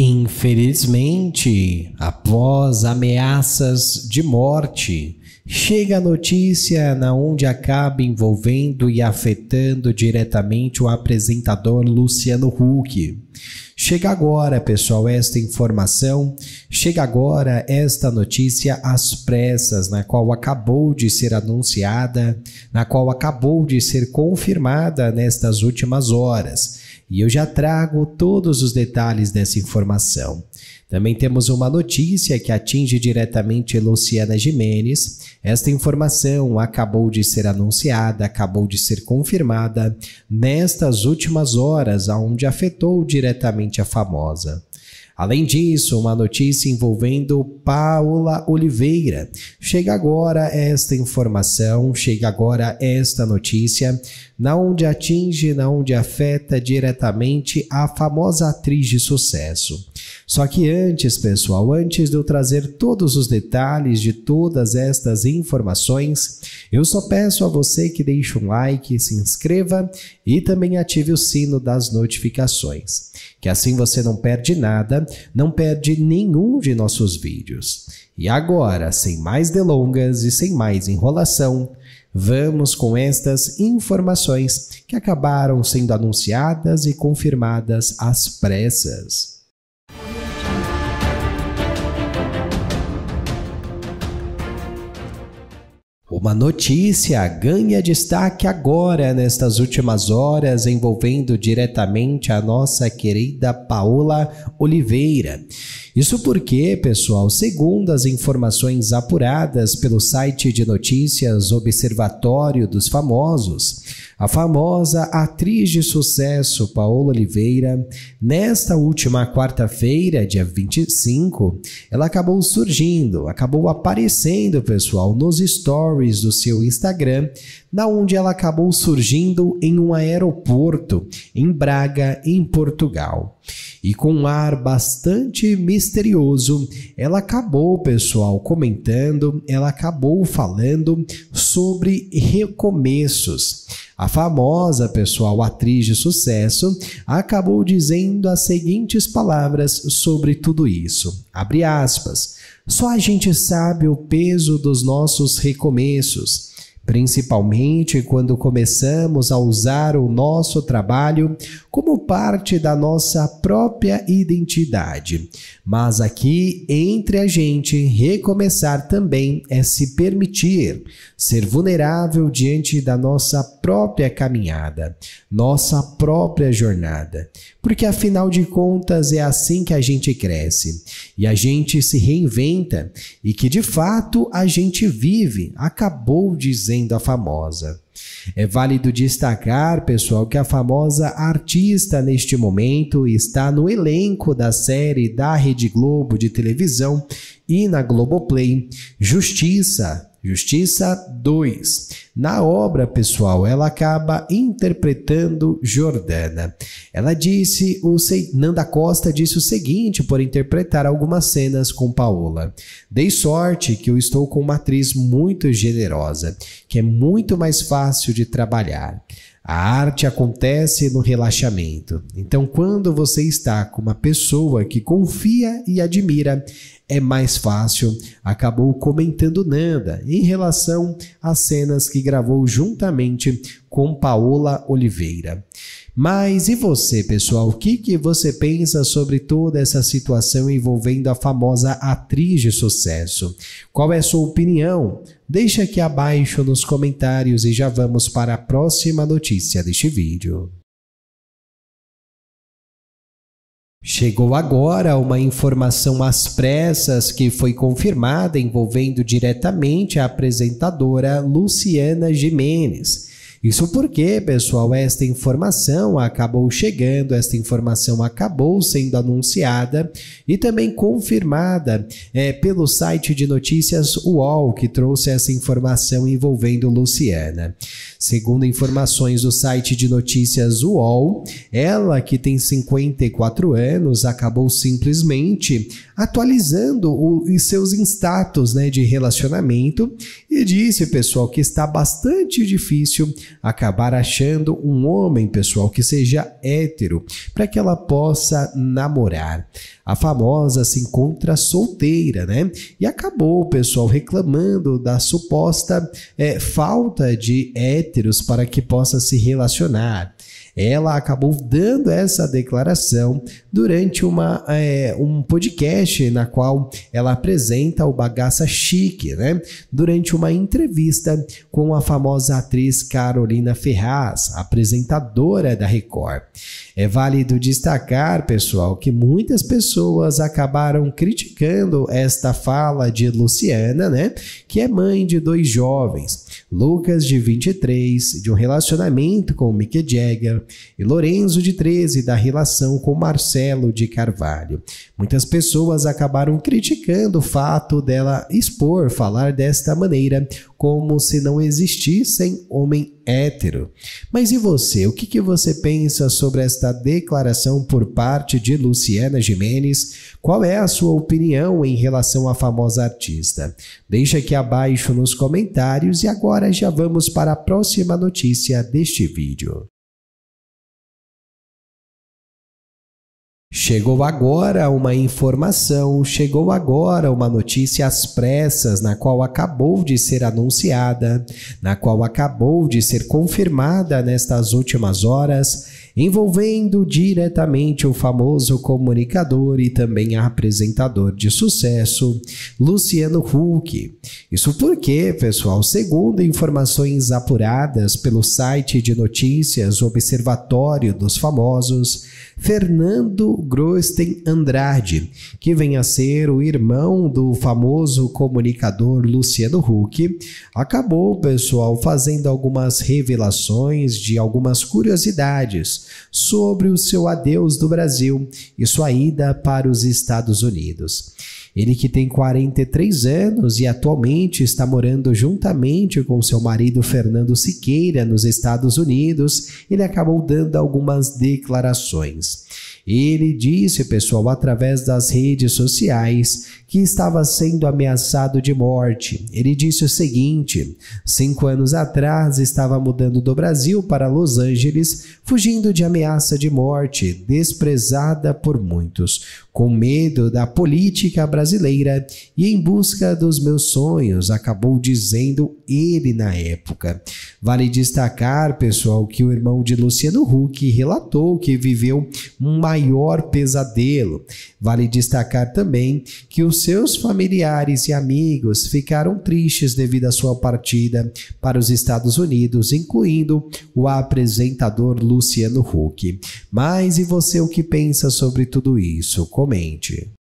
Infelizmente, após ameaças de morte, chega a notícia na onde acaba envolvendo e afetando diretamente o apresentador Luciano Huck. Chega agora, pessoal, esta informação, chega agora esta notícia às pressas, na qual acabou de ser anunciada, na qual acabou de ser confirmada nestas últimas horas e eu já trago todos os detalhes dessa informação. Também temos uma notícia que atinge diretamente Luciana Jimenez. Esta informação acabou de ser anunciada, acabou de ser confirmada nestas últimas horas, aonde afetou diretamente a famosa. Além disso, uma notícia envolvendo Paula Oliveira. Chega agora esta informação, chega agora esta notícia, na onde atinge, na onde afeta diretamente a famosa atriz de sucesso. Só que antes, pessoal, antes de eu trazer todos os detalhes de todas estas informações, eu só peço a você que deixe um like, se inscreva e também ative o sino das notificações, que assim você não perde nada não perde nenhum de nossos vídeos. E agora, sem mais delongas e sem mais enrolação, vamos com estas informações que acabaram sendo anunciadas e confirmadas às pressas. Uma notícia ganha destaque agora nestas últimas horas envolvendo diretamente a nossa querida Paola Oliveira. Isso porque, pessoal, segundo as informações apuradas pelo site de notícias Observatório dos Famosos, a famosa atriz de sucesso Paola Oliveira, nesta última quarta-feira, dia 25, ela acabou surgindo, acabou aparecendo, pessoal, nos stories do seu Instagram, da onde ela acabou surgindo em um aeroporto em Braga, em Portugal. E com um ar bastante misterioso, ela acabou, pessoal, comentando, ela acabou falando sobre recomeços. A famosa, pessoal, atriz de sucesso, acabou dizendo as seguintes palavras sobre tudo isso. Abre aspas. Só a gente sabe o peso dos nossos recomeços principalmente quando começamos a usar o nosso trabalho como parte da nossa própria identidade. Mas aqui, entre a gente, recomeçar também é se permitir ser vulnerável diante da nossa própria caminhada, nossa própria jornada, porque afinal de contas é assim que a gente cresce e a gente se reinventa e que de fato a gente vive, acabou dizendo sendo a famosa. É válido destacar, pessoal, que a famosa artista neste momento está no elenco da série da Rede Globo de televisão e na Globoplay Justiça, Justiça 2. Na obra, pessoal, ela acaba interpretando Jordana. Ela disse, o Se... Nanda Costa disse o seguinte por interpretar algumas cenas com Paola. Dei sorte que eu estou com uma atriz muito generosa, que é muito mais fácil de trabalhar. A arte acontece no relaxamento. Então, quando você está com uma pessoa que confia e admira, é mais fácil. Acabou comentando Nanda em relação às cenas que gravou juntamente com Paola Oliveira. Mas e você, pessoal? O que, que você pensa sobre toda essa situação envolvendo a famosa atriz de sucesso? Qual é a sua opinião? Deixa aqui abaixo nos comentários e já vamos para a próxima notícia deste vídeo. Chegou agora uma informação às pressas que foi confirmada envolvendo diretamente a apresentadora Luciana Jimenez. Isso porque, pessoal, esta informação acabou chegando, esta informação acabou sendo anunciada e também confirmada é, pelo site de notícias UOL, que trouxe essa informação envolvendo Luciana. Segundo informações do site de notícias UOL, ela, que tem 54 anos, acabou simplesmente atualizando o, os seus status né, de relacionamento e disse, pessoal, que está bastante difícil acabar achando um homem, pessoal, que seja hétero, para que ela possa namorar. A famosa se encontra solteira, né? E acabou, pessoal, reclamando da suposta é, falta de héteros para que possa se relacionar. Ela acabou dando essa declaração durante uma, é, um podcast na qual ela apresenta o Bagaça Chique, né? Durante uma entrevista com a famosa atriz Carolina Ferraz, apresentadora da Record. É válido destacar, pessoal, que muitas pessoas acabaram criticando esta fala de Luciana, né? Que é mãe de dois jovens. Lucas, de 23, de um relacionamento com Mick Jagger, e Lorenzo, de 13, da relação com Marcelo de Carvalho. Muitas pessoas acabaram criticando o fato dela expor, falar desta maneira, como se não existissem homem hétero. Mas e você? O que, que você pensa sobre esta declaração por parte de Luciana Jimenez? Qual é a sua opinião em relação à famosa artista? Deixa aqui abaixo nos comentários e agora já vamos para a próxima notícia deste vídeo. Chegou agora uma informação, chegou agora uma notícia às pressas, na qual acabou de ser anunciada, na qual acabou de ser confirmada nestas últimas horas, envolvendo diretamente o famoso comunicador e também apresentador de sucesso, Luciano Huck. Isso porque, pessoal, segundo informações apuradas pelo site de notícias Observatório dos Famosos, Fernando Grosten Andrade, que vem a ser o irmão do famoso comunicador Luciano Huck, acabou, pessoal, fazendo algumas revelações de algumas curiosidades sobre o seu adeus do Brasil e sua ida para os Estados Unidos. Ele que tem 43 anos e atualmente está morando juntamente com seu marido Fernando Siqueira nos Estados Unidos, ele acabou dando algumas declarações. Ele disse, pessoal, através das redes sociais, que estava sendo ameaçado de morte. Ele disse o seguinte: cinco anos atrás estava mudando do Brasil para Los Angeles, fugindo de ameaça de morte, desprezada por muitos com medo da política brasileira e em busca dos meus sonhos, acabou dizendo ele na época. Vale destacar, pessoal, que o irmão de Luciano Huck relatou que viveu um maior pesadelo. Vale destacar também que os seus familiares e amigos ficaram tristes devido à sua partida para os Estados Unidos, incluindo o apresentador Luciano Huck. Mas e você o que pensa sobre tudo isso? Comente.